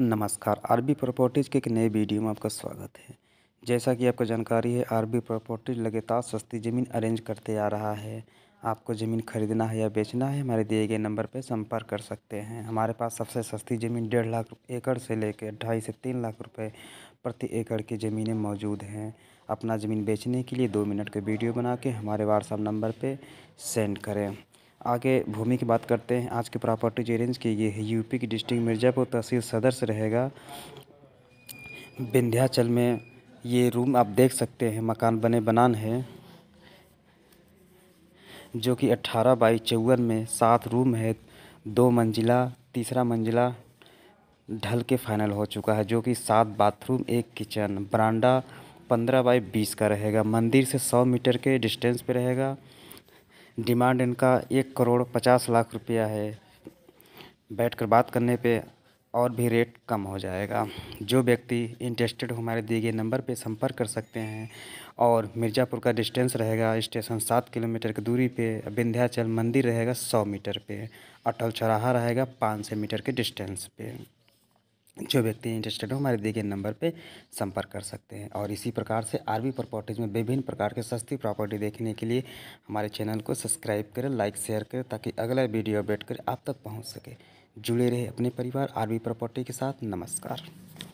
नमस्कार RB properties के एक नए वीडियो में आपका स्वागत है जैसा कि आपको जानकारी है आरबी प्रॉपर्टीज लगातार सस्ती ज़मीन अरेंज करते आ रहा है आपको ज़मीन खरीदना है या बेचना है हमारे दिए गए नंबर पर संपर्क कर सकते हैं हमारे पास सबसे सस्ती ज़मीन डेढ़ लाख एकड़ से लेकर ढाई से तीन लाख रुपये प्रति एकड़ की ज़मीनें मौजूद हैं अपना ज़मीन बेचने के लिए दो मिनट का वीडियो बना के हमारे व्हाट्सअप नंबर पर सेंड करें आगे भूमि की बात करते हैं आज के प्रॉपर्टी चेरेंज की ये है यूपी की डिस्ट्रिक्ट मिर्ज़ापुर तहसील सदर से रहेगा विंध्याचल में ये रूम आप देख सकते हैं मकान बने बनान है जो कि अट्ठारह बाई चौवन में सात रूम है दो मंजिला तीसरा मंजिला ढल के फाइनल हो चुका है जो कि सात बाथरूम एक किचन बरांडा पंद्रह बाई बीस का रहेगा मंदिर से सौ मीटर के डिस्टेंस पे रहेगा डिमांड इनका एक करोड़ पचास लाख रुपया है बैठकर बात करने पे और भी रेट कम हो जाएगा जो व्यक्ति इंटरेस्टेड हो हमारे दिए गए नंबर पे संपर्क कर सकते हैं और मिर्ज़ापुर का डिस्टेंस रहेगा स्टेशन सात किलोमीटर की दूरी पे विंध्याचल मंदिर रहेगा सौ मीटर पे अटल चौराहा रहेगा पाँच सौ मीटर के डिस्टेंस पे जो व्यक्ति इंटरेस्टेड हो हमारे दिए गए नंबर पे संपर्क कर सकते हैं और इसी प्रकार से आरबी प्रॉपर्टीज़ में विभिन्न प्रकार के सस्ती प्रॉपर्टी देखने के लिए हमारे चैनल को सब्सक्राइब करें लाइक शेयर करें ताकि अगला वीडियो अपडेट करें आप तक पहुँच सके जुड़े रहे अपने परिवार आरबी प्रॉपर्टी के साथ नमस्कार